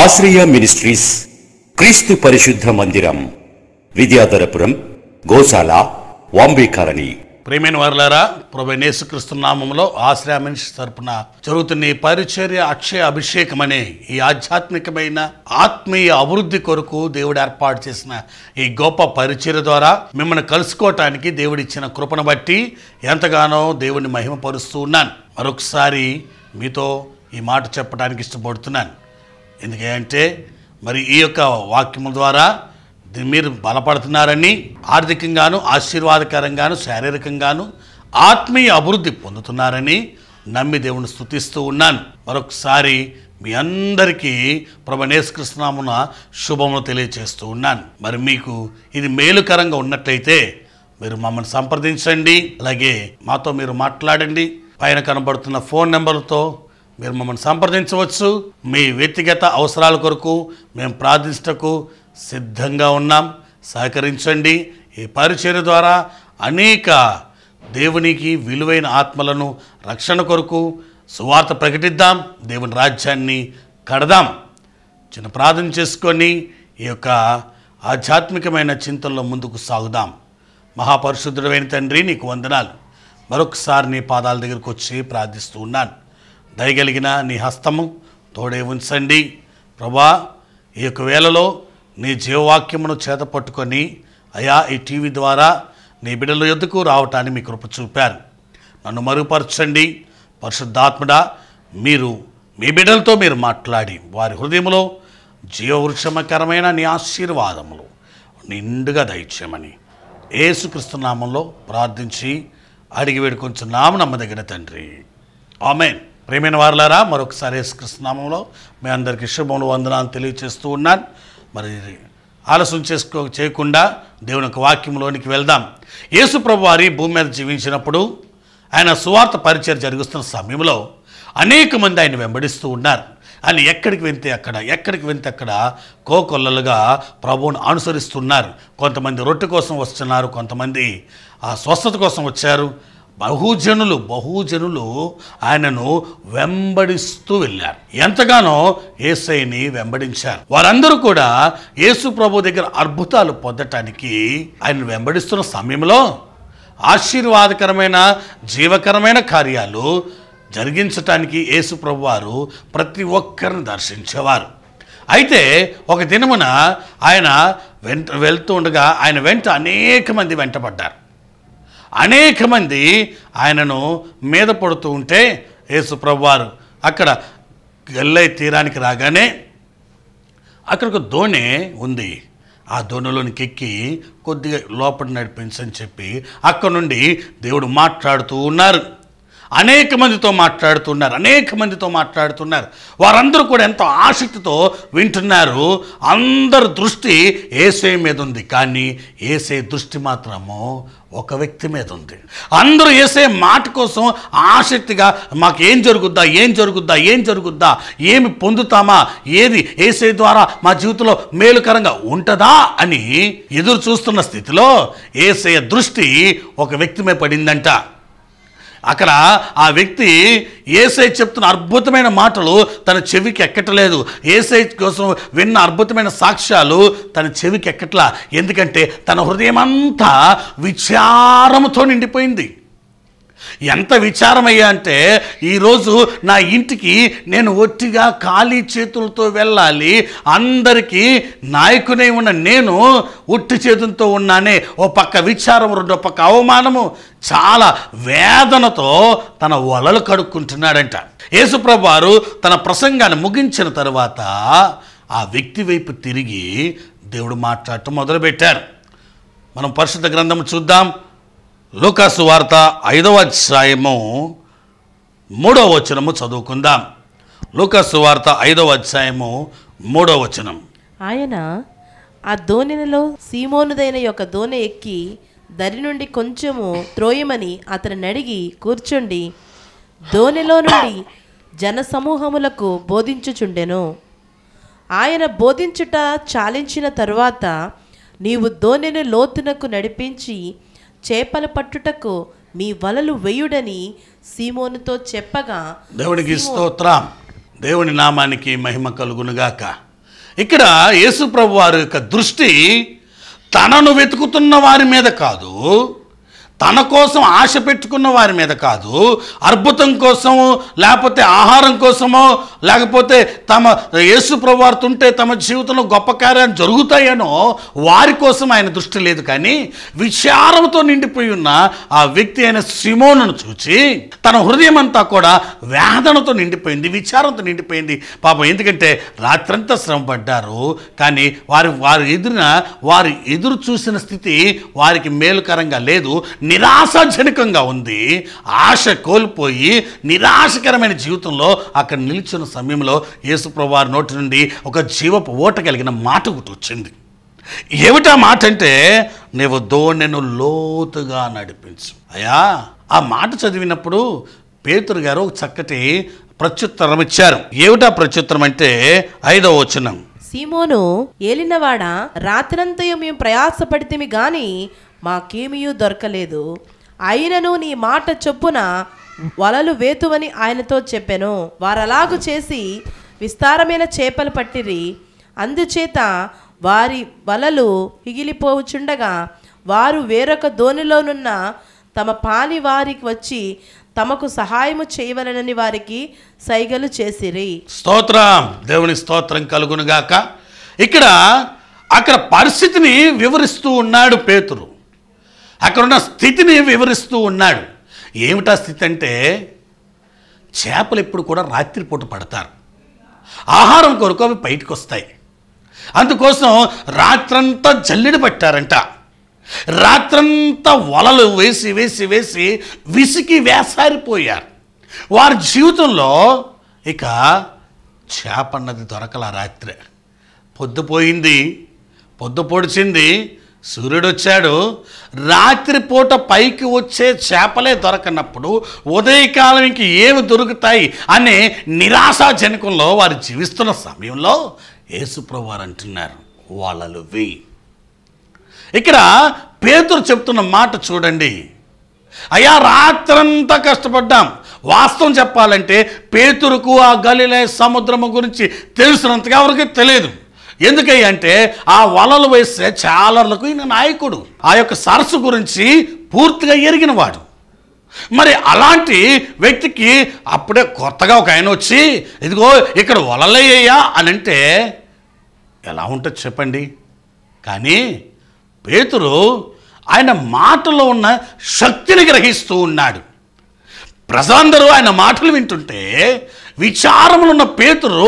ఆశ్రయ మినిస్ట్రీస్ క్రీస్తు పరిశుద్ధ మందిరం విద్యాధరపురం గోశాల వాంబే కాలనీ ప్రేమైన వారులారా ప్రభు నామంలో ఆశ్రయ మినిస్ట్రీ తరపున జరుగుతున్న ఈ పరిచర్య అక్షయ అభిషేకం అనే ఈ ఆధ్యాత్మికమైన ఆత్మీయ అభివృద్ధి కొరకు దేవుడు ఏర్పాటు చేసిన ఈ గొప్ప పరిచర్య ద్వారా మిమ్మల్ని కలుసుకోవటానికి దేవుడిచ్చిన కృపను బట్టి ఎంతగానో దేవుడిని మహిమపరుస్తూ ఉన్నాను మరొకసారి మీతో ఈ మాట చెప్పడానికి ఇష్టపడుతున్నాను ఎందుకంటే మరి ఈ యొక్క వాక్యము ద్వారా మీరు బలపడుతున్నారని ఆర్థికంగాను ఆశీర్వాదకరంగాను శారీరకంగాను ఆత్మీయ అభివృద్ధి పొందుతున్నారని నమ్మి దేవుని స్థుతిస్తూ ఉన్నాను మరొకసారి మీ అందరికీ ప్రభనేసుకృష్ణామున శుభమును తెలియజేస్తూ ఉన్నాను మరి మీకు ఇది మేలుకరంగా ఉన్నట్లయితే మీరు మమ్మల్ని సంప్రదించండి అలాగే మాతో మీరు మాట్లాడండి పైన కనబడుతున్న ఫోన్ నెంబర్తో మీరు మమ్మల్ని సంప్రదించవచ్చు మీ వ్యక్తిగత అవసరాల కొరకు మేము ప్రార్థించటకు సిద్ధంగా ఉన్నాం సహకరించండి ఈ పరిచర్య ద్వారా అనేక దేవునికి విలువైన ఆత్మలను రక్షణ కొరకు సువార్త ప్రకటిద్దాం దేవుని రాజ్యాన్ని కడదాం చిన్న ప్రార్థన చేసుకొని ఈ యొక్క ఆధ్యాత్మికమైన చింతల్లో ముందుకు సాగుదాం మహాపరిశుద్ధుడమైన తండ్రి నీకు వందనాలు మరొకసారి నీ పాదాల దగ్గరకు వచ్చి ప్రార్థిస్తూ ఉన్నాను దయగలిగిన నీ హస్తము తోడే ఉంచండి ప్రభా ఈ యొక్క వేళలో నీ జీవవాక్యమును చేత పట్టుకొని అయా ఈ టీవీ ద్వారా నీ బిడ్డల ఎద్దుకు రావటాన్ని మీ కృప చూపారు నన్ను మరుగుపరచండి పరిశుద్ధాత్మడా మీరు మీ బిడ్డలతో మీరు మాట్లాడి వారి హృదయంలో జీవవృక్షమకరమైన నీ ఆశీర్వాదములు నిండుగా దయచేయమని ఏసుక్రీస్తు నామంలో ప్రార్థించి అడిగి వేడుకొంచున్నాము నమ్మ దగ్గర తండ్రి ఆమెన్ ప్రేమైన వారులారా మరొకసారి కృష్ణనామంలో మీ అందరికీ శుభములు వందనాలు తెలియచేస్తూ ఉన్నాను మరి ఆలస్యం చేసుకో చేయకుండా దేవుని యొక్క వాక్యంలోనికి వెళ్దాం యేసు ప్రభు వారి భూమి మీద జీవించినప్పుడు ఆయన సువార్త పరిచయం జరుగుతున్న సమయంలో అనేక మంది ఆయన వెంబడిస్తూ ఉన్నారు ఆయన ఎక్కడికి వెళ్తే అక్కడ ఎక్కడికి వెళ్తే అక్కడ కోకొల్లలుగా ప్రభువును అనుసరిస్తున్నారు కొంతమంది రొట్టె కోసం వస్తున్నారు కొంతమంది ఆ స్వస్థత కోసం వచ్చారు బహుజనులు బహుజనులు ఆయనను వెంబడిస్తూ వెళ్ళారు ఎంతగానో ఏసైని వెంబడించారు వారందరూ కూడా యేసు ప్రభు దగ్గర అద్భుతాలు పొందటానికి ఆయన వెంబడిస్తున్న సమయంలో ఆశీర్వాదకరమైన జీవకరమైన కార్యాలు జరిగించటానికి యేసు ప్రభు వారు ప్రతి ఒక్కరిని దర్శించేవారు అయితే ఒక దినమున ఆయన వెంట వెళ్తూ ఉండగా ఆయన వెంట అనేక మంది వెంటబడ్డారు అనేక మంది ఆయనను మీద పడుతూ ఉంటే యేసుప్రభువారు అక్కడ గల్లై తీరానికి రాగానే అక్కడ ఒక దోణి ఉంది ఆ దోణిలోనికి ఎక్కి కొద్దిగా లోపల నడిపించని చెప్పి అక్కడ నుండి దేవుడు మాట్లాడుతూ ఉన్నారు అనేక మందితో మాట్లాడుతున్నారు అనేక మందితో మాట్లాడుతున్నారు వారందరూ కూడా ఎంతో ఆసక్తితో వింటున్నారు అందరి దృష్టి ఏసే మీద ఉంది కానీ ఏసే దృష్టి మాత్రము ఒక వ్యక్తి మీద ఉంది అందరూ వేసే మాట కోసం ఆసక్తిగా మాకేం జరుగుద్దా ఏం జరుగుద్దా ఏం జరుగుద్దా ఏమి పొందుతామా ఏది వేసే ద్వారా మా జీవితంలో మేలుకరంగా ఉంటుందా అని ఎదురు చూస్తున్న స్థితిలో ఏసే దృష్టి ఒక వ్యక్తి మీద పడిందంట అక్కడ ఆ వ్యక్తి ఏసై చెప్తున్న అద్భుతమైన మాటలు తన చెవికి ఎక్కట్లేదు ఏసై కోసం విన్న అద్భుతమైన సాక్ష్యాలు తన చెవికి ఎక్కట్లా ఎందుకంటే తన హృదయం అంతా విచారముతో నిండిపోయింది ఎంత విచారమయ్యా అంటే ఈరోజు నా ఇంటికి నేను ఒట్టిగా ఖాళీ చేతులతో వెళ్ళాలి అందరికీ నాయకునే ఉన్న నేను ఒట్టి చేతులతో ఉన్నానే ఓ పక్క విచారం రెండో పక్క అవమానము చాలా వేదనతో తన వలలు కడుక్కుంటున్నాడంట యేసుప్రభు వారు తన ప్రసంగాన్ని ముగించిన తర్వాత ఆ వ్యక్తి వైపు తిరిగి దేవుడు మాట్లాడటం మొదలుపెట్టారు మనం పరిశుద్ధ గ్రంథం చూద్దాం లూకాసు వార్త ఐదవ అధ్యాయము మూడవ వచనము చదువుకుందాం లూకాసు వార్త ఐదవ అధ్యాయము మూడవ వచనం ఆయన ఆ దోణిలో సీమోనుదైన యొక్క దోణి ఎక్కి దరి నుండి కొంచెము త్రోయమని అతను నడిగి కూర్చుండి దోణిలో నుండి జనసమూహములకు బోధించుచుండెను ఆయన బోధించుట చాలించిన తరువాత నీవు దోణిని లోతునకు నడిపించి చేపలు పట్టుటకు మీ వలలు వేయుడని సీమోనుతో చెప్పగా దేవునికి స్తోత్రం దేవుని నామానికి మహిమ కలుగునుగాక ఇక్కడ యేసు ప్రభు వారి యొక్క దృష్టి తనను వెతుకుతున్న వారి మీద కాదు తన కోసం ఆశ పెట్టుకున్న వారి మీద కాదు అద్భుతం కోసము లేకపోతే ఆహారం కోసమో లేకపోతే తమ యేసు ప్రవార్తుంటే తమ జీవితంలో గొప్ప కార్యాలు జరుగుతాయనో వారి కోసం ఆయన దృష్టి లేదు కానీ విచారంతో నిండిపోయి ఉన్న ఆ వ్యక్తి అయిన శ్రీమోనను చూచి తన హృదయం అంతా కూడా వేదనతో నిండిపోయింది విచారంతో నిండిపోయింది పాపం ఎందుకంటే రాత్రంతా శ్రమ పడ్డారు కానీ వారు వారు ఎదురిన వారు ఎదురు చూసిన స్థితి వారికి మేలుకరంగా లేదు నిరాశాజనకంగా ఉంది ఆశ కోల్పోయి నిరాశకరమైన జీవితంలో అక్కడ నిలిచిన సమయంలో యేసుప్రభువారి నోటి నుండి ఒక జీవపు ఓట కలిగిన మాట ఒకటి వచ్చింది ఏమిటా మాట అంటే నువ్వు దోణెను లోతుగా నడిపించు అయ్యా ఆ మాట చదివినప్పుడు పేతురు గారు ఒక చక్కటి ప్రత్యుత్తరం ఇచ్చారు ఏమిటా ప్రత్యుత్తరం అంటే ఐదో వచనం సీమోను ఏలినవాడ రాత్రంతయు మేము ప్రయాసపడితే గాని మాకేమీ దొరకలేదు అయినను నీ మాట చొప్పున వలలు వేతువని ఆయనతో చెప్పాను వారలాగు చేసి విస్తారమైన చేపలు పట్టిరి అందుచేత వారి వలలు పిగిలిపోవుచుండగా వారు వేరొక దోనిలోనున్న తమ పాని వారికి వచ్చి తమకు సహాయము చేయవలనని వారికి సైగలు చేసిరి స్తోత్రం దేవుని స్తోత్రం కలుగునుగాక ఇక్కడ అక్కడ పరిస్థితిని వివరిస్తూ ఉన్నాడు పేతురు అక్కడున్న స్థితిని వివరిస్తూ ఉన్నాడు ఏమిటా స్థితి అంటే చేపలు ఎప్పుడు కూడా రాత్రిపూట పడతారు ఆహారం కొరకు అవి బయటకు వస్తాయి అందుకోసం రాత్రంతా జల్లెడు పట్టారంట రాత్రంతా వలలు వేసి వేసి వేసి విసికి వేసారిపోయారు వారి జీవితంలో ఇక చేపన్నది దొరకల రాత్రి పొద్దుపోయింది పొద్దు పొడిచింది సూర్యుడు వచ్చాడు రాత్రిపూట పైకి వచ్చే చేపలే దొరకనప్పుడు ఉదయకాలం ఇంక ఏమి దొరుకుతాయి అనే నిరాశాజనకంలో వారు జీవిస్తున్న సమయంలో యేసుప్రభు వారు అంటున్నారు వాళ్ళలువి ఇక్కడ పేతురు చెప్తున్న మాట చూడండి అయ్యా రాత్రంతా కష్టపడ్డాం వాస్తవం చెప్పాలంటే పేతురుకు ఆ గలిలే సముద్రము గురించి తెలిసినంతగా ఎవరికి తెలియదు ఎందుకయ్య అంటే ఆ వలలు వేసే చాలర్లకు ఈయన నాయకుడు ఆ యొక్క సరస్సు గురించి పూర్తిగా ఎరిగినవాడు మరి అలాంటి వ్యక్తికి అప్పుడే కొత్తగా ఒక ఆయన వచ్చి ఇదిగో ఇక్కడ వలలయ్యా అని అంటే ఎలా ఉంటుంది చెప్పండి కానీ పేతురు ఆయన మాటలో ఉన్న శక్తిని గ్రహిస్తూ ఉన్నాడు ప్రజలందరూ ఆయన మాటలు వింటుంటే విచారములున్న పేతురు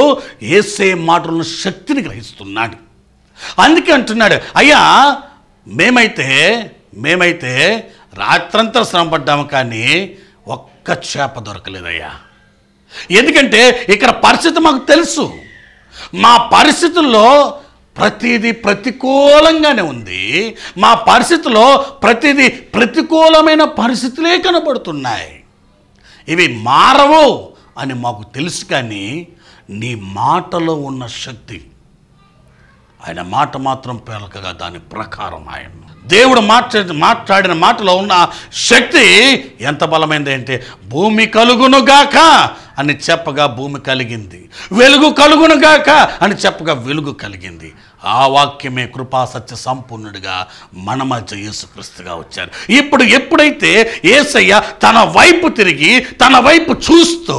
ఏసే మాటలను శక్తిని గ్రహిస్తున్నాడు అందుకే అంటున్నాడు అయ్యా మేమైతే మేమైతే రాత్రంతా శ్రమపడ్డాము కానీ ఒక్క చేప దొరకలేదయ్యా ఎందుకంటే ఇక్కడ పరిస్థితి మాకు తెలుసు మా పరిస్థితుల్లో ప్రతిదీ ప్రతికూలంగానే ఉంది మా పరిస్థితుల్లో ప్రతిదీ ప్రతికూలమైన పరిస్థితులే కనబడుతున్నాయి ఇవి మారవు అని మాకు తెలుసు కానీ నీ మాటలో ఉన్న శక్తి ఆయన మాట మాత్రం పేలకగా దాని ప్రకారం ఆయన దేవుడు మాట్లా మాట్లాడిన మాటలో ఉన్న శక్తి ఎంత బలమైంది అంటే భూమి కలుగునుగాక అని చెప్పగా భూమి కలిగింది వెలుగు కలుగునుగాక అని చెప్పగా వెలుగు కలిగింది ఆ వాక్యమే కృపా సత్య సంపూర్ణుడిగా మన మధ్య యేసుక్రీస్తుగా వచ్చారు ఇప్పుడు ఎప్పుడైతే ఏసయ్య తన వైపు తిరిగి తన వైపు చూస్తూ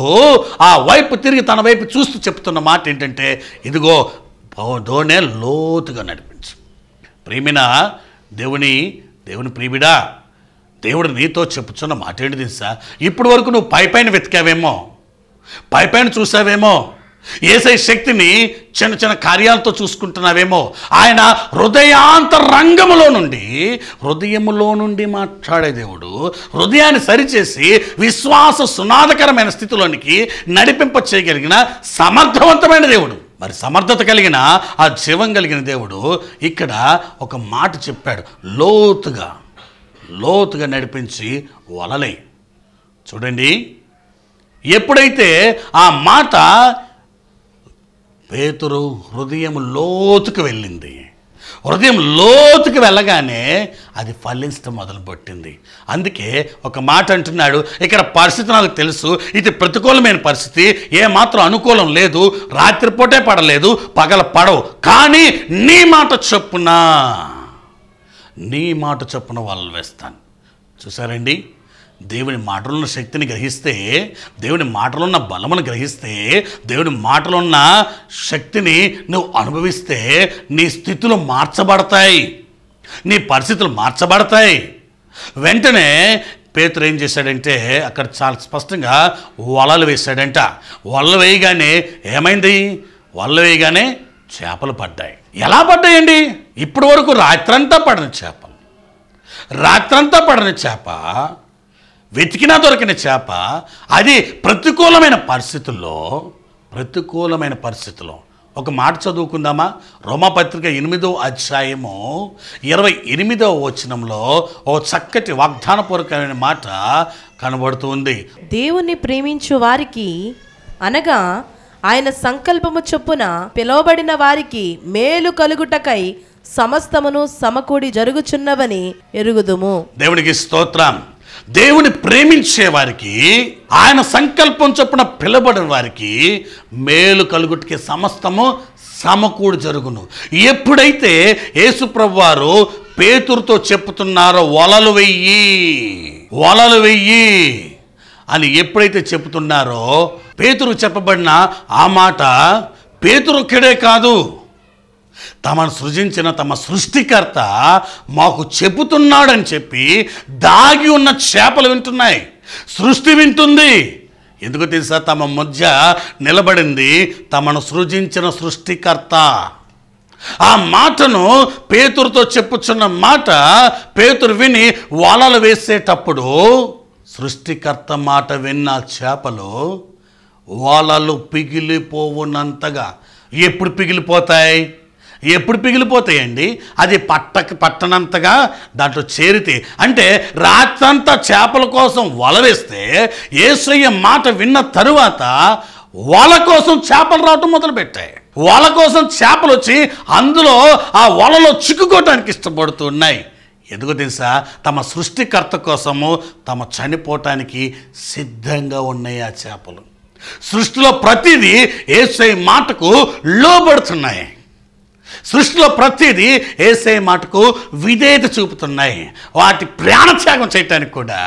ఆ వైపు తిరిగి తన వైపు చూస్తూ చెప్తున్న మాట ఏంటంటే ఇదిగో ధోనే లోతుగా నడిపించు ప్రేమినా దేవుని దేవుని ప్రియుడా దేవుడు నీతో చెప్పుచున్న మాట ఏంటి తెలుసా ఇప్పటి వరకు నువ్వు పై పైన వెతికావేమో పై పైన చూసావేమో ఏసై శక్తిని చిన్న చిన్న కార్యాలతో చూసుకుంటున్నావేమో ఆయన హృదయాంతరంగములో నుండి హృదయములో నుండి మాట్లాడే దేవుడు హృదయాన్ని సరిచేసి విశ్వాస సునాదకరమైన స్థితిలోనికి నడిపింప చేయగలిగిన సమర్థవంతమైన దేవుడు మరి సమర్థత కలిగిన ఆ జీవం కలిగిన దేవుడు ఇక్కడ ఒక మాట చెప్పాడు లోతుగా లోతుగా నడిపించి వలలై చూడండి ఎప్పుడైతే ఆ మాట పేతురు హృదయం లోతుకు వెళ్ళింది హృదయం లోతుకి వెళ్ళగానే అది ఫలించడం మొదలుపెట్టింది అందుకే ఒక మాట అంటున్నాడు ఇక్కడ పరిస్థితి నాకు తెలుసు ఇది ప్రతికూలమైన పరిస్థితి ఏమాత్రం అనుకూలం లేదు రాత్రిపూటే పడలేదు పగల పడవు కానీ నీ మాట చొప్పున నీ మాట చొప్పున వాళ్ళు వేస్తాను చూసారండి దేవుని మాటలో ఉన్న శక్తిని గ్రహిస్తే దేవుని మాటలో ఉన్న బలమును గ్రహిస్తే దేవుని మాటలో ఉన్న శక్తిని నువ్వు అనుభవిస్తే నీ స్థితులు మార్చబడతాయి నీ పరిస్థితులు మార్చబడతాయి వెంటనే పేతురు ఏం చేశాడంటే అక్కడ చాలా స్పష్టంగా వలలు వేశాడంట వలలు వేయగానే ఏమైంది వలలు వేయగానే చేపలు పడ్డాయి ఎలా పడ్డాయండి ఇప్పటి వరకు రాత్రంతా పడిన చేపలు రాత్రంతా పడిన చేప వెతికినా దొరికిన చేప అది ప్రతికూలమైన పరిస్థితుల్లో ప్రతికూలమైన పరిస్థితుల్లో ఒక మాట చదువుకుందామా రోమపత్రిక ఎనిమిదో అధ్యాయము ఇరవై ఎనిమిదవ వచనంలో ఓ చక్కటి వాగ్దానపూర్వకమైన మాట కనబడుతుంది దేవుణ్ణి ప్రేమించు వారికి అనగా ఆయన సంకల్పము చొప్పున పిలువబడిన వారికి మేలు కలుగుటకై సమస్తమును సమకూడి జరుగుచున్నవని ఎరుగుదుము దేవునికి స్తోత్రం దేవుని ప్రేమించే వారికి ఆయన సంకల్పం చొప్పున పిలబడిన వారికి మేలు కలుగుటికి సమస్తము సమకూడు జరుగును ఎప్పుడైతే యేసుప్రభు వారు పేతురుతో చెప్తున్నారో వలలు వెయ్యి వలలు వెయ్యి అని ఎప్పుడైతే చెప్తున్నారో పేతురు చెప్పబడిన ఆ మాట పేతురు కాదు తమను సృజించిన తమ సృష్టికర్త మాకు చెబుతున్నాడని చెప్పి దాగి ఉన్న చేపలు వింటున్నాయి సృష్టి వింటుంది ఎందుకు తెలుసా తమ మధ్య నిలబడింది తమను సృజించిన సృష్టికర్త ఆ మాటను పేతురుతో చెప్పుచున్న మాట పేతురు విని వలలు వేసేటప్పుడు సృష్టికర్త మాట విన్న చేపలు వలలు పిగిలిపోవునంతగా ఎప్పుడు పిగిలిపోతాయి ఎప్పుడు పిగిలిపోతాయండి అది పట్ట పట్టనంతగా దాంట్లో చేరితే అంటే రాత్రంతా చేపల కోసం వేస్తే ఏసయ్య మాట విన్న తరువాత వల కోసం చేపలు రావటం మొదలుపెట్టాయి వల కోసం చేపలు వచ్చి అందులో ఆ వలలో చిక్కుకోవటానికి ఇష్టపడుతూ ఉన్నాయి ఎందుకు తెలుసా తమ సృష్టికర్త కోసము తమ చనిపోవటానికి సిద్ధంగా ఉన్నాయి ఆ చేపలు సృష్టిలో ప్రతిదీ ఏసై మాటకు లోబడుతున్నాయి సృష్టిలో ప్రతిదీ ఏసే మాటకు విధేయత చూపుతున్నాయి వాటి ప్రాణత్యాగం చేయటానికి కూడా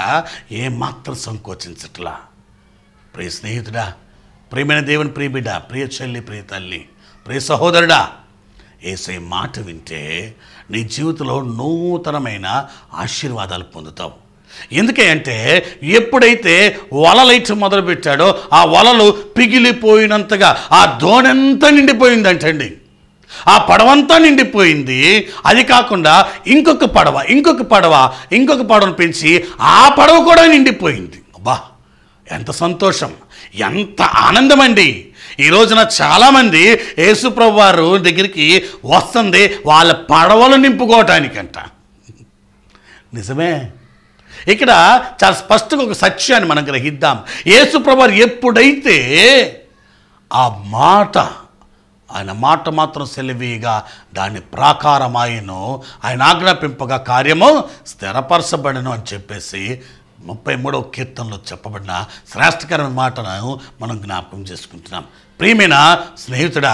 ఏమాత్రం సంకోచించట్లా ప్రియ స్నేహితుడా ప్రియమైన దేవుని ప్రియబిడ్డ ప్రియ చెల్లి ప్రియ తల్లి ప్రియ సహోదరుడా ఏసే మాట వింటే నీ జీవితంలో నూతనమైన ఆశీర్వాదాలు పొందుతావు ఎందుకే అంటే ఎప్పుడైతే వలలైట్ మొదలుపెట్టాడో ఆ వలలు పిగిలిపోయినంతగా ఆ దోణంతా నిండిపోయిందంటండి ఆ పడవంతా నిండిపోయింది అది కాకుండా ఇంకొక పడవ ఇంకొక పడవ ఇంకొక పడవను పెంచి ఆ పడవ కూడా నిండిపోయింది అబ్బా ఎంత సంతోషం ఎంత ఆనందం అండి ఈ రోజున చాలామంది యేసుప్రభు వారు దగ్గరికి వస్తుంది వాళ్ళ పడవలు నింపుకోవటానికంట నిజమే ఇక్కడ చాలా స్పష్టంగా ఒక సత్యాన్ని మనం గ్రహిద్దాం యేసుప్రభు ఎప్పుడైతే ఆ మాట ఆయన మాట మాత్రం సెలివీగా దాని ప్రాకారమాయను ఆయన ఆజ్ఞాపింపగా కార్యము స్థిరపరచబడను అని చెప్పేసి ముప్పై మూడవ కీర్తనలో చెప్పబడిన శ్రేష్టకరమైన మాటను మనం జ్ఞాపకం చేసుకుంటున్నాం ప్రియమైన స్నేహితుడా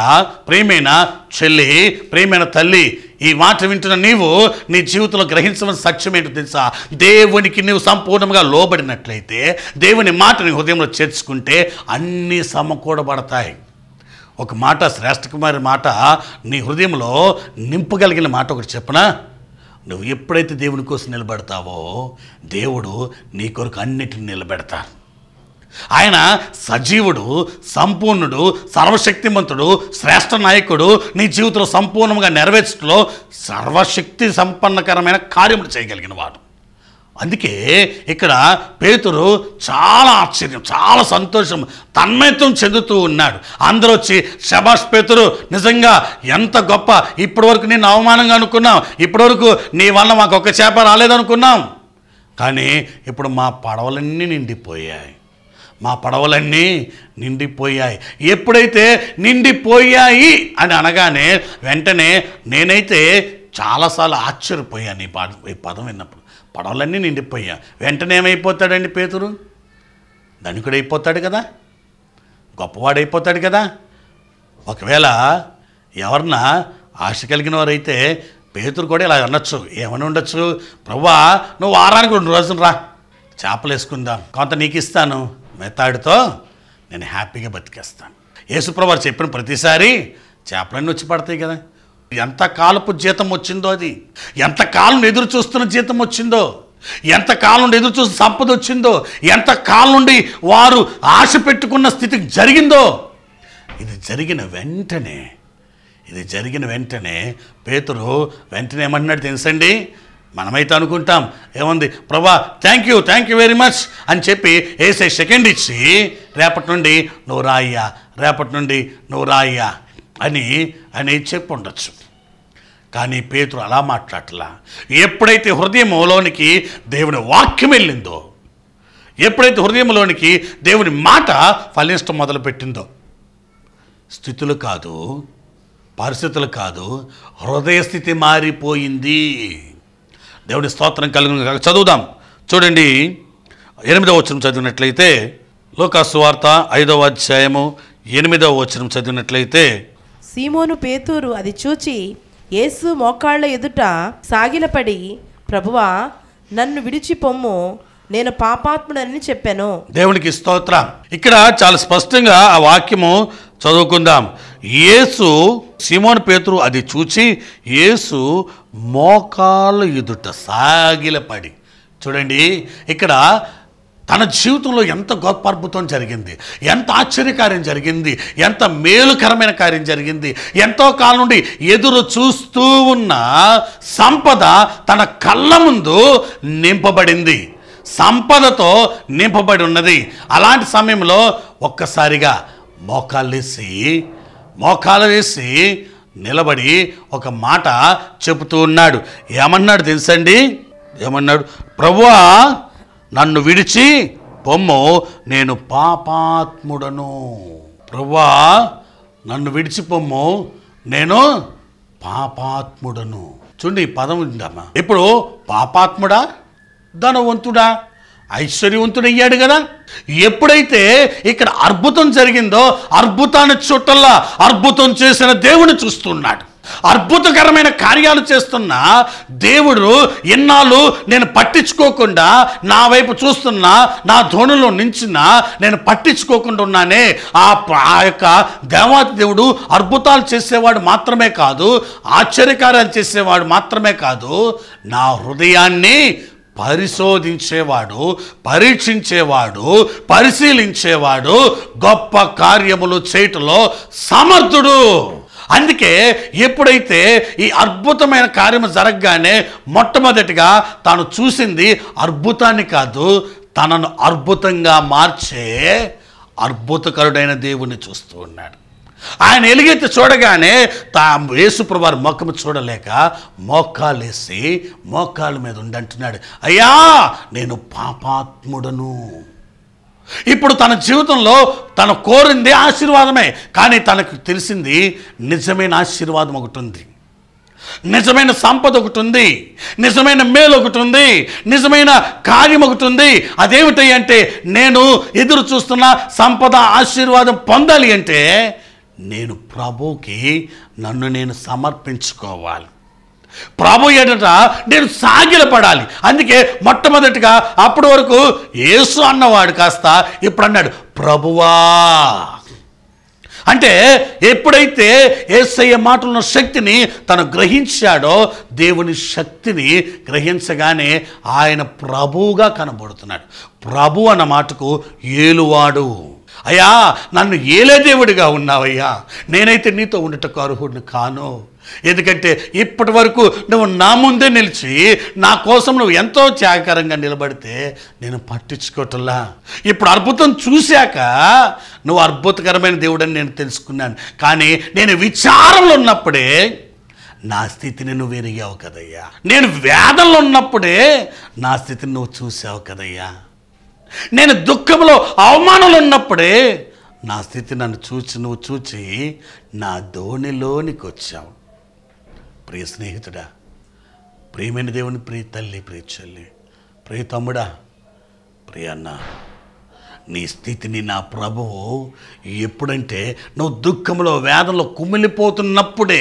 ప్రియమైన చెల్లి ప్రియమైన తల్లి ఈ మాట వింటున్న నీవు నీ జీవితంలో గ్రహించవలసిన సత్యం ఏంటో తెలుసా దేవునికి నీవు సంపూర్ణంగా లోబడినట్లయితే దేవుని మాటని హృదయంలో చేర్చుకుంటే అన్నీ సమకూడబడతాయి ఒక మాట శ్రేష్ఠ కుమారి మాట నీ హృదయంలో నింపగలిగిన మాట ఒకటి చెప్పనా నువ్వు ఎప్పుడైతే దేవుని కోసం నిలబెడతావో దేవుడు నీ కొరకు అన్నిటిని నిలబెడతారు ఆయన సజీవుడు సంపూర్ణుడు సర్వశక్తిమంతుడు శ్రేష్ఠ నాయకుడు నీ జీవితంలో సంపూర్ణంగా నెరవేర్చడంలో సర్వశక్తి సంపన్నకరమైన కార్యములు చేయగలిగిన వాడు అందుకే ఇక్కడ పేతురు చాలా ఆశ్చర్యం చాలా సంతోషం తన్మయత్వం చెందుతూ ఉన్నాడు అందరూ వచ్చి శబాష్ పేతురు నిజంగా ఎంత గొప్ప ఇప్పటివరకు నేను అవమానంగా అనుకున్నాం ఇప్పటివరకు నీ వల్ల మాకు ఒక చేప రాలేదనుకున్నాం కానీ ఇప్పుడు మా పడవలన్నీ నిండిపోయాయి మా పడవలన్నీ నిండిపోయాయి ఎప్పుడైతే నిండిపోయాయి అని అనగానే వెంటనే నేనైతే చాలాసార్లు ఆశ్చర్యపోయాను ఈ పాట ఈ పదం విన్నప్పుడు పడవలన్నీ నిండిపోయా వెంటనే ఏమైపోతాడండి పేతురు ధనికుడు అయిపోతాడు కదా గొప్పవాడైపోతాడు కదా ఒకవేళ ఎవరన్నా ఆశ కలిగిన వారైతే పేతురు కూడా ఇలా అనొచ్చు ఏమని ఉండొచ్చు ప్రవ్వా నువ్వు వారానికి రెండు రోజులు రా చేపలు వేసుకుందాం కొంత నీకు ఇస్తాను మెత్తాడితో నేను హ్యాపీగా బతికేస్తాను యేసుప్రభు చెప్పిన ప్రతిసారి చేపలన్నీ వచ్చి పడతాయి కదా ఎంత కాలపు జీతం వచ్చిందో అది ఎంత కాలం ఎదురు చూస్తున్న జీతం వచ్చిందో ఎంత కాలం నుండి ఎదురు చూసి సంపద వచ్చిందో ఎంత కాలం నుండి వారు ఆశ పెట్టుకున్న స్థితికి జరిగిందో ఇది జరిగిన వెంటనే ఇది జరిగిన వెంటనే పేతురు వెంటనే ఏమంటున్నాడు తెలుసండి మనమైతే అనుకుంటాం ఏముంది Prabha thank you thank you very much అని చెప్పి వేసే సెకండ్ ఇచ్చి రేపటి నుండి నువ్వు రాయ్యా రేపటి నుండి నువ్వు రాయ్యా అని అని చెప్పి ఉండొచ్చు కానీ పేతురు అలా మాట్లాడలా ఎప్పుడైతే హృదయంలోనికి దేవుని వాక్యం వెళ్ళిందో ఎప్పుడైతే హృదయంలోనికి దేవుని మాట ఫలించడం మొదలుపెట్టిందో స్థితులు కాదు పరిస్థితులు కాదు హృదయ స్థితి మారిపోయింది దేవుని స్తోత్రం కలిగిన చదువుదాం చూడండి ఎనిమిదవ వచనం చదివినట్లయితే లోకాసువార్త ఐదవ అధ్యాయము ఎనిమిదవ వచనం చదివినట్లయితే సీమోను పేతూరు అది చూచి యేసు మోకాళ్ళ ఎదుట సాగిలపడి ప్రభువా నన్ను విడిచి పొమ్ము నేను పాపాత్ముడని చెప్పాను దేవునికి స్తోత్రం ఇక్కడ చాలా స్పష్టంగా ఆ వాక్యము చదువుకుందాం యేసు సిమోన్ పేతురు అది చూచి యేసు మోకాలు ఎదుట సాగిలపడి చూడండి ఇక్కడ తన జీవితంలో ఎంత గొప్ప అద్భుతం జరిగింది ఎంత ఆశ్చర్యకార్యం జరిగింది ఎంత మేలుకరమైన కార్యం జరిగింది ఎంతో కాలం నుండి ఎదురు చూస్తూ ఉన్న సంపద తన కళ్ళ ముందు నింపబడింది సంపదతో నింపబడి ఉన్నది అలాంటి సమయంలో ఒక్కసారిగా మోకాలు వేసి మోకాలు వేసి నిలబడి ఒక మాట చెబుతూ ఉన్నాడు ఏమన్నాడు తెలుసండి ఏమన్నాడు ప్రభువా నన్ను విడిచి పొమ్ము నేను పాపాత్ముడను ప్రవ్వా నన్ను విడిచి పొమ్ము నేను పాపాత్ముడను చూడండి ఈ పదం ఉందమ్మా ఇప్పుడు పాపాత్ముడా ధనవంతుడా ఐశ్వర్యవంతుడయ్యాడు కదా ఎప్పుడైతే ఇక్కడ అద్భుతం జరిగిందో అద్భుతాన్ని చుట్టల్లా అద్భుతం చేసిన దేవుని చూస్తున్నాడు అద్భుతకరమైన కార్యాలు చేస్తున్న దేవుడు ఎన్నాళ్ళు నేను పట్టించుకోకుండా నా వైపు చూస్తున్నా నా ధోనులో నించిన నేను పట్టించుకోకుండా ఉన్నానే ఆ యొక్క దేవాతి దేవుడు అద్భుతాలు చేసేవాడు మాత్రమే కాదు ఆశ్చర్యకార్యాలు చేసేవాడు మాత్రమే కాదు నా హృదయాన్ని పరిశోధించేవాడు పరీక్షించేవాడు పరిశీలించేవాడు గొప్ప కార్యములు చేయటంలో సమర్థుడు అందుకే ఎప్పుడైతే ఈ అద్భుతమైన కార్యం జరగగానే మొట్టమొదటిగా తాను చూసింది అద్భుతాన్ని కాదు తనను అద్భుతంగా మార్చే అద్భుతకరుడైన దేవుణ్ణి చూస్తూ ఉన్నాడు ఆయన ఎలుగైతే చూడగానే తా యేసుప్రవారి మొక్కము చూడలేక వేసి మోకాళ్ళ మీద ఉండి అంటున్నాడు అయ్యా నేను పాపాత్ముడను ఇప్పుడు తన జీవితంలో తను కోరింది ఆశీర్వాదమే కానీ తనకు తెలిసింది నిజమైన ఆశీర్వాదం ఒకటి ఉంది నిజమైన సంపద ఒకటి ఉంది నిజమైన మేలు ఒకటి ఉంది నిజమైన కార్యం ఒకటి ఉంది అదేమిటి అంటే నేను ఎదురు చూస్తున్న సంపద ఆశీర్వాదం పొందాలి అంటే నేను ప్రభుకి నన్ను నేను సమర్పించుకోవాలి ప్రాబోయేట నేను నేను సాగిలపడాలి అందుకే మొట్టమొదటిగా అప్పటి వరకు ఏసు అన్నవాడు కాస్త ఇప్పుడు అన్నాడు ప్రభువా అంటే ఎప్పుడైతే ఏసయ్య మాటలను శక్తిని తను గ్రహించాడో దేవుని శక్తిని గ్రహించగానే ఆయన ప్రభువుగా కనబడుతున్నాడు ప్రభు అన్న మాటకు ఏలువాడు అయ్యా నన్ను ఏలే దేవుడిగా ఉన్నావయ్యా నేనైతే నీతో ఉండటకు అర్హుడిని కాను ఎందుకంటే ఇప్పటి వరకు నువ్వు నా ముందే నిలిచి నా కోసం నువ్వు ఎంతో త్యాగకరంగా నిలబడితే నేను పట్టించుకోవటంలా ఇప్పుడు అద్భుతం చూశాక నువ్వు అద్భుతకరమైన దేవుడని నేను తెలుసుకున్నాను కానీ నేను విచారంలో ఉన్నప్పుడే నా స్థితిని నువ్వు ఎరిగావు కదయ్యా నేను వేదంలో ఉన్నప్పుడే నా స్థితిని నువ్వు చూసావు కదయ్యా నేను దుఃఖంలో అవమానంలో ఉన్నప్పుడే నా స్థితి నన్ను చూచి నువ్వు చూచి నా ధోనిలోనికి వచ్చావు ప్రియ స్నేహితుడా ప్రియమైన దేవుని ప్రియ తల్లి ప్రియ చెల్లి ప్రియ తమ్ముడా ప్రియ అన్న నీ స్థితిని నా ప్రభువు ఎప్పుడంటే నువ్వు దుఃఖంలో వేదంలో కుమిలిపోతున్నప్పుడే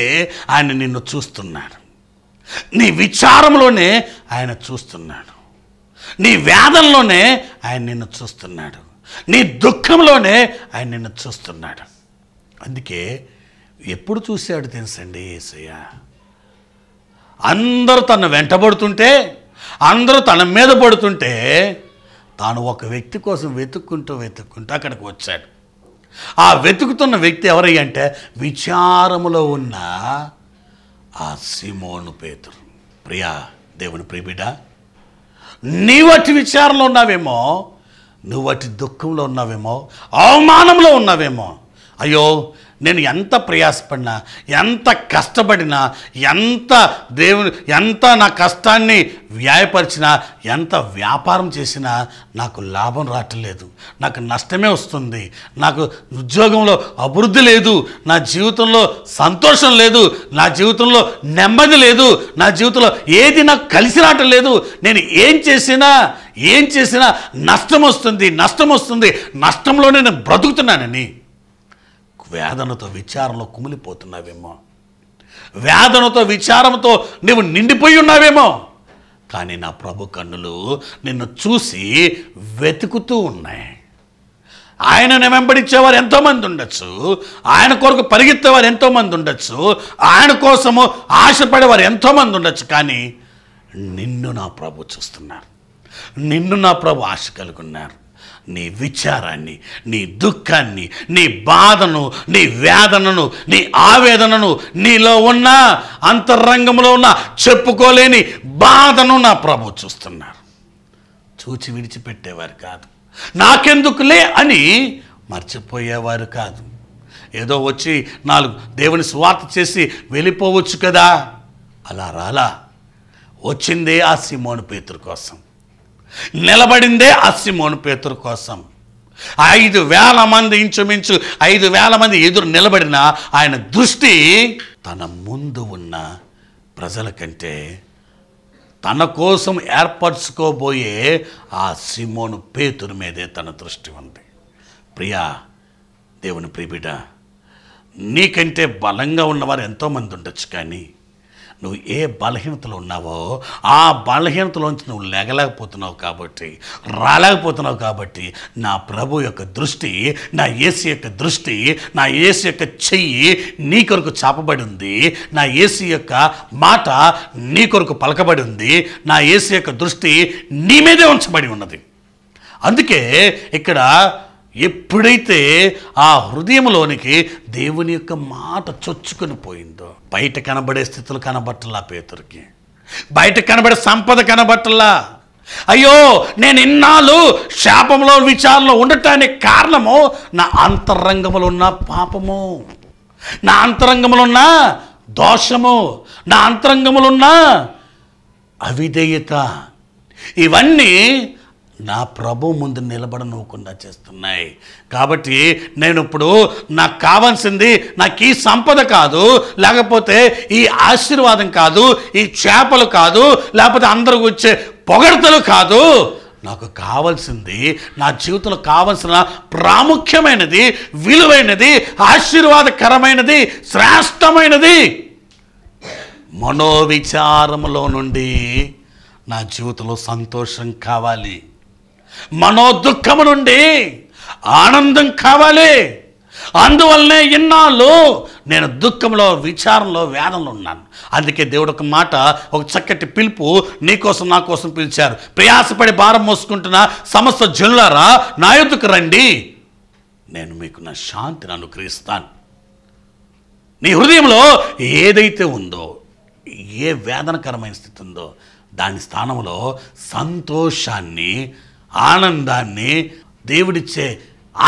ఆయన నిన్ను చూస్తున్నాడు నీ విచారంలోనే ఆయన చూస్తున్నాడు నీ వేదంలోనే ఆయన నిన్ను చూస్తున్నాడు నీ దుఃఖంలోనే ఆయన నిన్ను చూస్తున్నాడు అందుకే ఎప్పుడు చూశాడు తెలుసండి ఏసయ్యా అందరూ తన వెంటబడుతుంటే అందరూ తన మీద పడుతుంటే తాను ఒక వ్యక్తి కోసం వెతుక్కుంటూ వెతుక్కుంటూ అక్కడికి వచ్చాడు ఆ వెతుకుతున్న వ్యక్తి ఎవరై అంటే విచారములో ఉన్న ఆ సిమోను పేతురు ప్రియా దేవుని ప్రియబిడ నీవటి విచారంలో ఉన్నావేమో నువ్వటి దుఃఖంలో ఉన్నావేమో అవమానంలో ఉన్నావేమో అయ్యో నేను ఎంత ప్రయాసపడినా ఎంత కష్టపడినా ఎంత దేవుని ఎంత నా కష్టాన్ని వ్యాయపరిచినా ఎంత వ్యాపారం చేసినా నాకు లాభం రావట్లేదు నాకు నష్టమే వస్తుంది నాకు ఉద్యోగంలో అభివృద్ధి లేదు నా జీవితంలో సంతోషం లేదు నా జీవితంలో నెమ్మది లేదు నా జీవితంలో ఏది నాకు కలిసి రావటం లేదు నేను ఏం చేసినా ఏం చేసినా నష్టం వస్తుంది నష్టం వస్తుంది నష్టంలోనే నేను బ్రతుకుతున్నానని వేదనతో విచారంలో కుమిలిపోతున్నావేమో వేదనతో విచారంతో నువ్వు నిండిపోయి ఉన్నావేమో కానీ నా ప్రభు కన్నులు నిన్ను చూసి వెతుకుతూ ఉన్నాయి ఆయనను వెంబడించేవారు ఎంతోమంది ఉండొచ్చు ఆయన కొరకు పరిగెత్తేవారు ఎంతోమంది ఉండొచ్చు ఆయన కోసము ఆశపడేవారు ఎంతోమంది ఉండొచ్చు కానీ నిన్ను నా ప్రభు చూస్తున్నారు నిన్ను నా ప్రభు ఆశ కలుగున్నారు నీ విచారాన్ని నీ దుఃఖాన్ని నీ బాధను నీ వేదనను నీ ఆవేదనను నీలో ఉన్న అంతరంగంలో ఉన్న చెప్పుకోలేని బాధను నా ప్రభు చూస్తున్నారు చూచి విడిచిపెట్టేవారు కాదు నాకెందుకులే అని మర్చిపోయేవారు కాదు ఏదో వచ్చి నాలుగు దేవుని స్వార్థ చేసి వెళ్ళిపోవచ్చు కదా అలా రాలా వచ్చిందే ఆ సిమోను పేతురు కోసం నిలబడిందే అసిమోను పేతురు కోసం ఐదు వేల మంది ఇంచుమించు ఐదు వేల మంది ఎదురు నిలబడిన ఆయన దృష్టి తన ముందు ఉన్న ప్రజల కంటే తన కోసం ఏర్పరచుకోబోయే ఆ సిమోను పేతురు మీదే తన దృష్టి ఉంది ప్రియా దేవుని ప్రియబిడ నీకంటే బలంగా ఉన్నవారు ఎంతోమంది ఉండొచ్చు కానీ నువ్వు ఏ బలహీనతలు ఉన్నావో ఆ బలహీనతలోంచి నువ్వు లెగలేకపోతున్నావు కాబట్టి రాలేకపోతున్నావు కాబట్టి నా ప్రభు యొక్క దృష్టి నా ఏసు యొక్క దృష్టి నా ఏసు యొక్క చెయ్యి నీ కొరకు చాపబడి ఉంది నా ఏసు యొక్క మాట నీ కొరకు పలకబడి ఉంది నా ఏసు యొక్క దృష్టి నీ మీదే ఉంచబడి ఉన్నది అందుకే ఇక్కడ ఎప్పుడైతే ఆ హృదయంలోనికి దేవుని యొక్క మాట చొచ్చుకుని పోయిందో బయట కనబడే స్థితులు కనబట్టలా పేతురికి బయట కనబడే సంపద కనబట్టలా అయ్యో నేను ఇన్నాళ్ళు శాపంలో విచారంలో ఉండటానికి కారణము నా అంతరంగంలో ఉన్న పాపము నా అంతరంగంలో ఉన్న దోషము నా అంతరంగంలో ఉన్న అవిధేయత ఇవన్నీ నా ప్రభు ముందు నిలబడనివ్వకుండా చేస్తున్నాయి కాబట్టి నేను ఇప్పుడు నాకు కావాల్సింది నాకు ఈ సంపద కాదు లేకపోతే ఈ ఆశీర్వాదం కాదు ఈ చేపలు కాదు లేకపోతే అందరికి వచ్చే పొగడతలు కాదు నాకు కావాల్సింది నా జీవితంలో కావలసిన ప్రాముఖ్యమైనది విలువైనది ఆశీర్వాదకరమైనది శ్రేష్టమైనది మనోవిచారములో నుండి నా జీవితంలో సంతోషం కావాలి మనోదుఖము నుండి ఆనందం కావాలి అందువల్లనే ఇన్నాళ్ళు నేను దుఃఖంలో విచారంలో వేదనలు ఉన్నాను అందుకే దేవుడు ఒక మాట ఒక చక్కటి పిలుపు నీకోసం నా కోసం పిలిచారు ప్రయాసపడి భారం మోసుకుంటున్న సమస్త జనులారా నా యుద్ధకు రండి నేను మీకు నా శాంతిని అనుగ్రహిస్తాను నీ హృదయంలో ఏదైతే ఉందో ఏ వేదనకరమైన స్థితి ఉందో దాని స్థానంలో సంతోషాన్ని ఆనందాన్ని దేవుడిచ్చే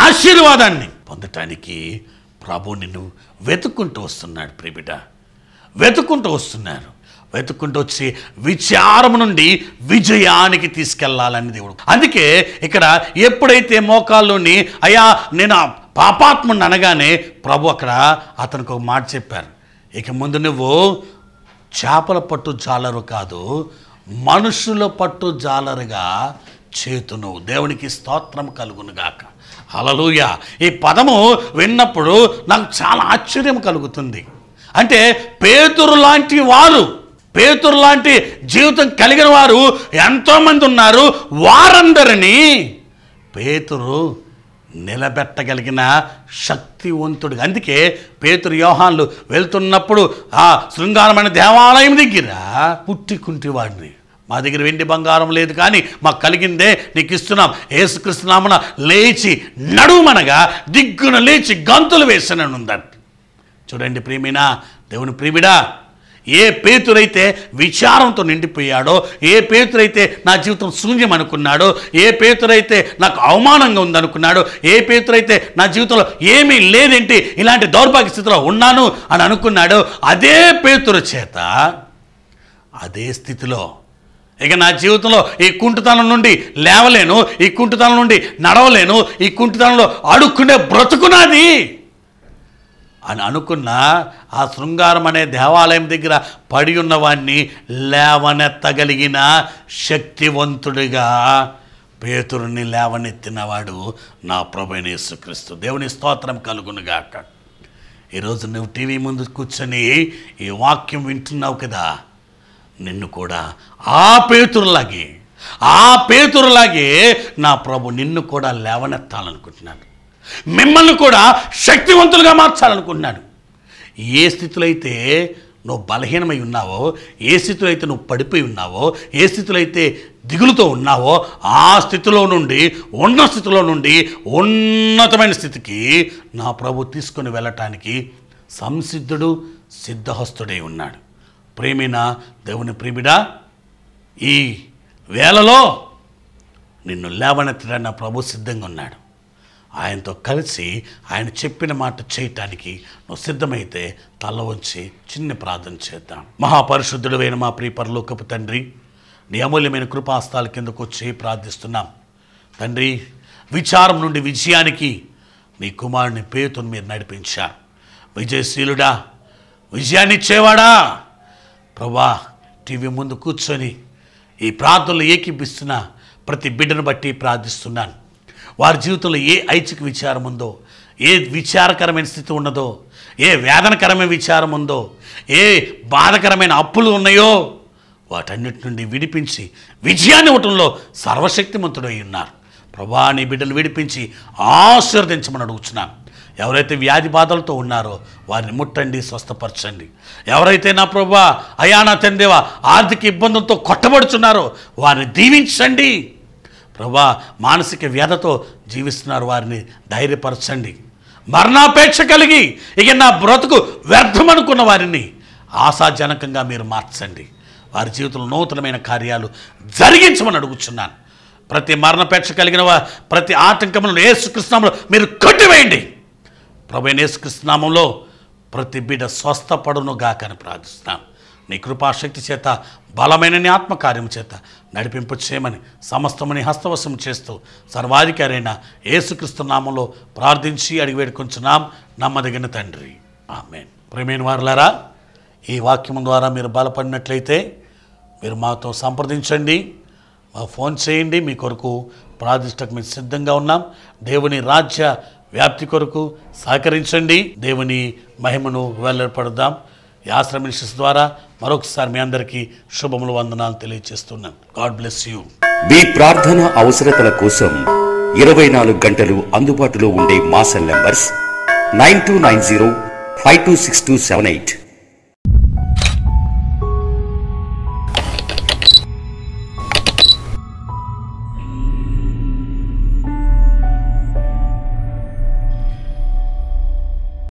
ఆశీర్వాదాన్ని పొందటానికి ప్రభు నిన్ను వెతుక్కుంటూ వస్తున్నాడు ప్రిబిడ వెతుక్కుంటూ వస్తున్నారు వెతుక్కుంటూ వచ్చి విచారం నుండి విజయానికి తీసుకెళ్లాలని దేవుడు అందుకే ఇక్కడ ఎప్పుడైతే మోకాల్లోని అయ్యా నేను పాపాత్ముని అనగానే ప్రభు అక్కడ అతనికి ఒక మాట చెప్పారు ఇక ముందు నువ్వు చేపల పట్టు జాలరు కాదు మనుషుల పట్టు జాలరుగా చేతును దేవునికి స్తోత్రం కలుగునుగాక అలలుయ ఈ పదము విన్నప్పుడు నాకు చాలా ఆశ్చర్యం కలుగుతుంది అంటే పేతురు లాంటి వారు పేతురు లాంటి జీవితం కలిగిన వారు ఎంతోమంది ఉన్నారు వారందరినీ పేతురు నిలబెట్టగలిగిన శక్తివంతుడు అందుకే పేతురు యోహాన్లు వెళ్తున్నప్పుడు ఆ శృంగారమైన దేవాలయం దగ్గర పుట్టి కుంటివాడిని మా దగ్గర వెండి బంగారం లేదు కానీ మాకు కలిగిందే నీకు ఇస్తున్నాం ఏసుకృష్ణనామన లేచి నడుమనగా దిగ్గున లేచి గంతులు వేసాననుందంట చూడండి ప్రేమినా దేవుని ప్రేమిడా ఏ పేతురైతే విచారంతో నిండిపోయాడో ఏ పేతురైతే నా జీవితం శూన్యం అనుకున్నాడో ఏ పేతురైతే నాకు అవమానంగా ఉందనుకున్నాడో ఏ పేతురైతే నా జీవితంలో ఏమీ లేదేంటి ఇలాంటి దౌర్భాగ్య స్థితిలో ఉన్నాను అని అనుకున్నాడో అదే పేతుర చేత అదే స్థితిలో ఇక నా జీవితంలో ఈ కుంటుతనం నుండి లేవలేను ఈ కుంటుతనం నుండి నడవలేను ఈ కుంటుతనంలో అడుక్కునే బ్రతుకునాది అని అనుకున్న ఆ శృంగారం అనే దేవాలయం దగ్గర పడి ఉన్నవాణ్ణి లేవనెత్తగలిగిన శక్తివంతుడిగా పేతురుని లేవనెత్తినవాడు నా ప్రభుని క్రీస్తు దేవుని స్తోత్రం కలుగునుగాక ఈరోజు నువ్వు టీవీ ముందు కూర్చొని ఈ వాక్యం వింటున్నావు కదా నిన్ను కూడా ఆ పేతురులాగే ఆ పేతురులాగే నా ప్రభు నిన్ను కూడా లేవనెత్తాలనుకుంటున్నాడు మిమ్మల్ని కూడా శక్తివంతులుగా మార్చాలనుకుంటున్నాడు ఏ స్థితిలో అయితే నువ్వు బలహీనమై ఉన్నావో ఏ స్థితిలో అయితే నువ్వు పడిపోయి ఉన్నావో ఏ స్థితిలో అయితే దిగులుతో ఉన్నావో ఆ స్థితిలో నుండి ఉన్న స్థితిలో నుండి ఉన్నతమైన స్థితికి నా ప్రభు తీసుకుని వెళ్ళటానికి సంసిద్ధుడు సిద్ధహస్తుడై ఉన్నాడు ప్రేమిన దేవుని ప్రేమిడా ఈ వేళలో నిన్ను లేవనెత్తడన్న నా ప్రభు సిద్ధంగా ఉన్నాడు ఆయనతో కలిసి ఆయన చెప్పిన మాట చేయటానికి నువ్వు సిద్ధమైతే తల వంచి చిన్న ప్రార్థన చేద్దాం మహాపరిశుద్ధుడైన మా ప్రియపరలోకపు తండ్రి నీ అమూల్యమైన కృపాస్తాల కిందకు వచ్చి ప్రార్థిస్తున్నాం తండ్రి విచారం నుండి విజయానికి నీ కుమారుని పేతును మీరు నడిపించారు విజయశీలుడా విజయాన్నిచ్చేవాడా ప్రభా టీవీ ముందు కూర్చొని ఈ ప్రార్థనలు ఏకీపిస్తున్న ప్రతి బిడ్డను బట్టి ప్రార్థిస్తున్నాను వారి జీవితంలో ఏ ఐచ్ఛిక విచారం ఉందో ఏ విచారకరమైన స్థితి ఉన్నదో ఏ వేదనకరమైన విచారం ఉందో ఏ బాధకరమైన అప్పులు ఉన్నాయో వాటన్నిటి నుండి విడిపించి విజయాన్ని ఇవ్వటంలో సర్వశక్తిమంతుడై ఉన్నారు ప్రభాని బిడ్డలు విడిపించి ఆశీర్వదించమని అడుగుతున్నాను ఎవరైతే వ్యాధి బాధలతో ఉన్నారో వారిని ముట్టండి స్వస్థపరచండి ఎవరైతే నా ప్రభా అయానా తండ్రివా ఆర్థిక ఇబ్బందులతో కొట్టబడుచున్నారో వారిని దీవించండి ప్రభా మానసిక వ్యాధతో జీవిస్తున్నారు వారిని ధైర్యపరచండి మరణాపేక్ష కలిగి ఇక నా బ్రతుకు వ్యర్థమనుకున్న వారిని ఆశాజనకంగా మీరు మార్చండి వారి జీవితంలో నూతనమైన కార్యాలు జరిగించమని అడుగుచున్నాను ప్రతి మరణపేక్ష కలిగిన ప్రతి ఆటంకములను ఏసుకృష్ణంలో మీరు కట్టివేయండి కృష్ణనామంలో ప్రతి బిడ్డ స్వస్థపడును గాకని ప్రార్థిస్తున్నాను నీ కృపాశక్తి చేత బలమైన నీ ఆత్మకార్యం చేత నడిపింపు చేయమని సమస్తమని హస్తవశం చేస్తూ సర్వాధికారైన ఏసుక్రీస్తు నామంలో ప్రార్థించి అడిగి నమ్మదగిన తండ్రి ఆమె ప్రేమైన వారులారా ఈ వాక్యం ద్వారా మీరు బలపడినట్లయితే మీరు మాతో సంప్రదించండి మా ఫోన్ చేయండి మీ కొరకు ప్రార్థిష్టకు మేము సిద్ధంగా ఉన్నాం దేవుని రాజ్య వ్యాప్తి కొరకు సహకరించండి దేవుని మహిమను వెల్లడపడదాం యాశ్ర మినిషన్స్ ద్వారా మరొకసారి మీ అందరికీ శుభములు వందనాలు తెలియజేస్తున్నాను గాడ్ బ్లెస్ యూ మీ ప్రార్థన అవసరతల కోసం ఇరవై నాలుగు గంటలు అందుబాటులో ఉండే మా numbers nine two nine zero five two six two seven eight